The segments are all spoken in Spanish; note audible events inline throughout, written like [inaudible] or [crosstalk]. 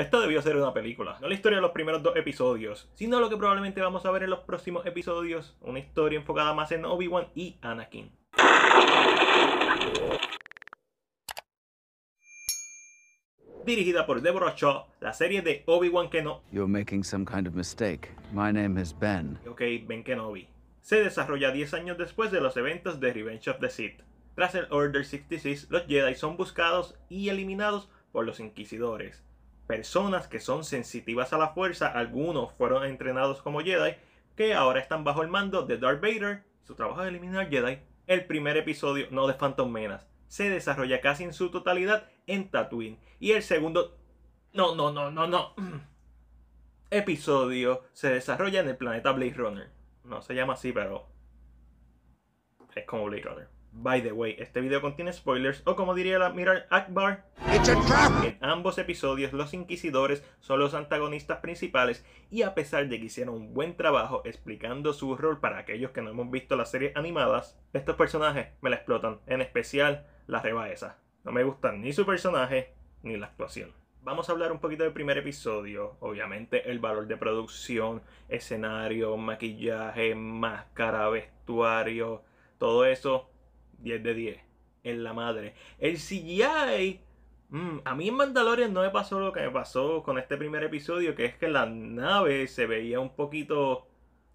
Esto debió ser una película, no la historia de los primeros dos episodios, sino lo que probablemente vamos a ver en los próximos episodios, una historia enfocada más en Obi-Wan y Anakin. Dirigida por Deborah Shaw, la serie de Obi-Wan Kenobi. You're making some kind of mistake. My name is Ben. Ok, Ben Kenobi. Se desarrolla 10 años después de los eventos de Revenge of the Sith. Tras el Order 66, los Jedi son buscados y eliminados por los Inquisidores, personas que son sensitivas a la fuerza, algunos fueron entrenados como Jedi, que ahora están bajo el mando de Darth Vader. Su trabajo es eliminar Jedi. El primer episodio, no de Phantom menas se desarrolla casi en su totalidad en Tatooine. Y el segundo, no, no, no, no, no, [clears throat] episodio se desarrolla en el planeta Blade Runner. No se llama así, pero es como Blade Runner. By the way, este video contiene spoilers o como diría el Admiral Akbar, en ambos episodios los inquisidores son los antagonistas principales y a pesar de que hicieron un buen trabajo explicando su rol para aquellos que no hemos visto las series animadas, estos personajes me la explotan, en especial la rebaesa. No me gustan ni su personaje ni la actuación. Vamos a hablar un poquito del primer episodio. Obviamente el valor de producción, escenario, maquillaje, máscara, vestuario, todo eso 10 de 10. En la madre. El CGI. Mm, a mí en Mandalorian no me pasó lo que me pasó con este primer episodio, que es que la nave se veía un poquito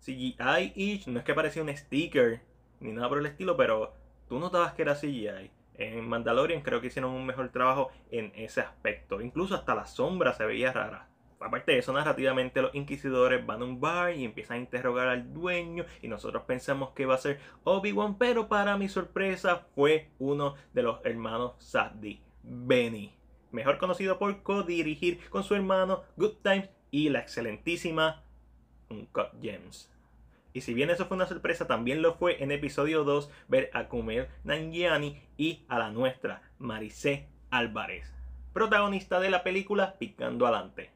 CGI-ish. No es que parecía un sticker ni nada por el estilo, pero tú notabas que era CGI. En Mandalorian creo que hicieron un mejor trabajo en ese aspecto. Incluso hasta la sombra se veía rara aparte de eso, narrativamente los inquisidores van a un bar y empiezan a interrogar al dueño y nosotros pensamos que va a ser Obi-Wan, pero para mi sorpresa fue uno de los hermanos Saddi, Benny, mejor conocido por co-dirigir con su hermano Good Times y la excelentísima Uncut James. Y si bien eso fue una sorpresa, también lo fue en episodio 2 ver a Kumel Nangiani y a la nuestra, Maricé Álvarez, protagonista de la película Picando adelante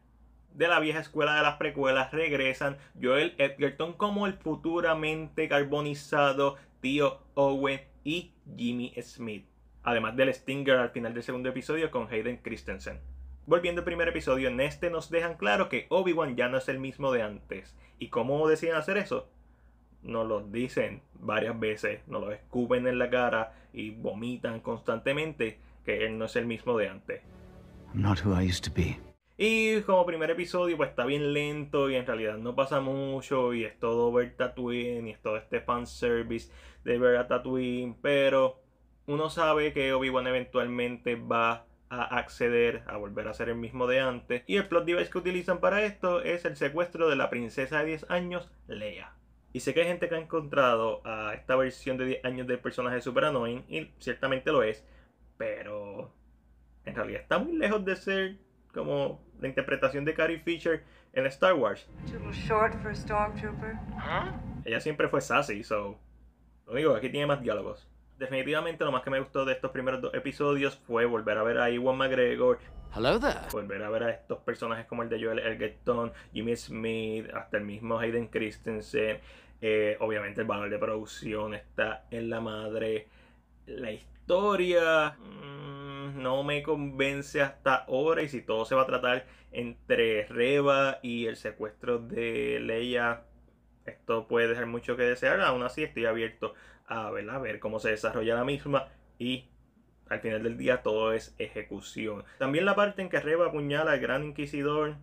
de la vieja escuela de las precuelas regresan Joel Edgerton como el futuramente carbonizado tío Owen y Jimmy Smith. Además del Stinger al final del segundo episodio con Hayden Christensen. Volviendo al primer episodio, en este nos dejan claro que Obi-Wan ya no es el mismo de antes. ¿Y cómo deciden hacer eso? Nos lo dicen varias veces, nos lo escupen en la cara y vomitan constantemente que él no es el mismo de antes. not who I be. Y como primer episodio, pues está bien lento y en realidad no pasa mucho y es todo ver Tatooine y es todo este fanservice de ver a pero uno sabe que Obi-Wan eventualmente va a acceder a volver a ser el mismo de antes. Y el plot device que utilizan para esto es el secuestro de la princesa de 10 años, Leia. Y sé que hay gente que ha encontrado a esta versión de 10 años del personaje super annoying, y ciertamente lo es, pero en realidad está muy lejos de ser como la interpretación de Carrie Fisher en Star Wars. Ella siempre fue sassy, so. Lo digo, aquí tiene más diálogos. Definitivamente lo más que me gustó de estos primeros dos episodios fue volver a ver a Iwan McGregor. Hello there. Volver a ver a estos personajes como el de Joel Elgerton, Jimmy Smith, hasta el mismo Hayden Christensen. Eh, obviamente el valor de producción está en la madre. La historia mm, no me convence hasta ahora. Y si todo se va a tratar entre Reba y el secuestro de Leia, esto puede dejar mucho que desear. Aún así, estoy abierto a ver, ver cómo se desarrolla la misma. Y al final del día, todo es ejecución. También la parte en que Reba apuñala al gran inquisidor.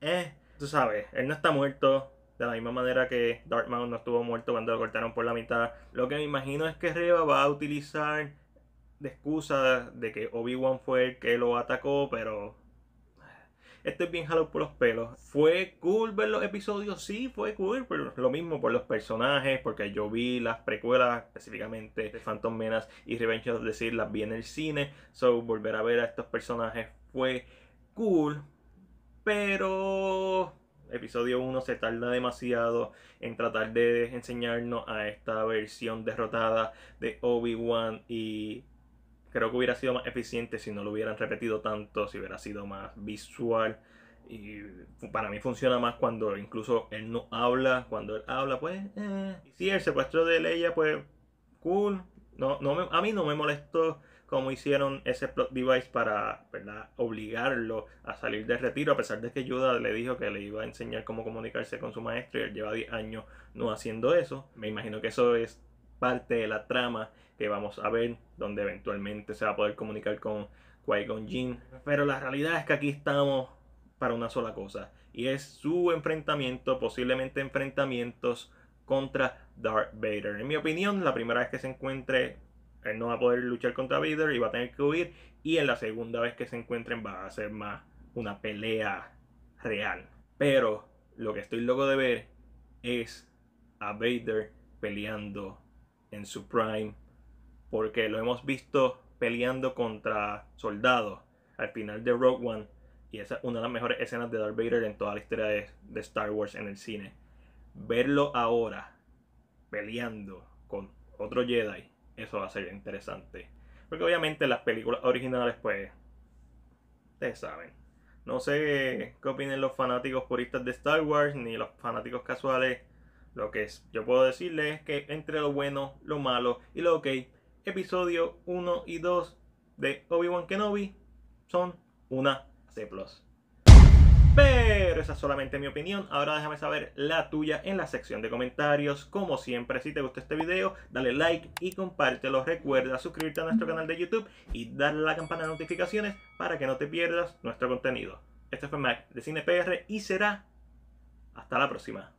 Eh, tú sabes, él no está muerto. De la misma manera que Darth Maul no estuvo muerto cuando lo cortaron por la mitad. Lo que me imagino es que Reba va a utilizar de excusa de que Obi-Wan fue el que lo atacó, pero esto es bien jalado por los pelos. Fue cool ver los episodios, sí, fue cool, pero lo mismo por los personajes, porque yo vi las precuelas, específicamente de Phantom Menace y Revenge of the Sith, las vi en el cine, so volver a ver a estos personajes fue cool, pero episodio 1 se tarda demasiado en tratar de enseñarnos a esta versión derrotada de Obi-Wan y creo que hubiera sido más eficiente si no lo hubieran repetido tanto, si hubiera sido más visual. Y para mí funciona más cuando incluso él no habla, cuando él habla, pues, eh. Y si el secuestro de Leia, pues, cool. No, no a mí no me molestó cómo hicieron ese plot device para ¿verdad? obligarlo a salir de retiro, a pesar de que Yoda le dijo que le iba a enseñar cómo comunicarse con su maestro y él lleva 10 años no haciendo eso. Me imagino que eso es parte de la trama que vamos a ver, donde eventualmente se va a poder comunicar con Qui-Gon Pero la realidad es que aquí estamos para una sola cosa, y es su enfrentamiento, posiblemente enfrentamientos contra Darth Vader. En mi opinión, la primera vez que se encuentre, él no va a poder luchar contra Vader y va a tener que huir, y en la segunda vez que se encuentren va a ser más una pelea real. Pero lo que estoy loco de ver es a Vader peleando en su prime porque lo hemos visto peleando contra soldados al final de Rogue One. Y esa es una de las mejores escenas de Darth Vader en toda la historia de, Star Wars en el cine. Verlo ahora peleando con otro Jedi, eso va a ser interesante. Porque obviamente las películas originales, pues, ustedes saben. No sé qué opinen los fanáticos puristas de Star Wars ni los fanáticos casuales. Lo que yo puedo decirles es que entre lo bueno, lo malo y lo ok episodio 1 y 2 de Obi-Wan Kenobi son una C. Pero esa es solamente mi opinión. Ahora déjame saber la tuya en la sección de comentarios. Como siempre, si te gustó este video, dale like y compártelo. Recuerda suscribirte a nuestro canal de YouTube y darle a la campana de notificaciones para que no te pierdas nuestro contenido. Este fue Mac de CinePR y será hasta la próxima.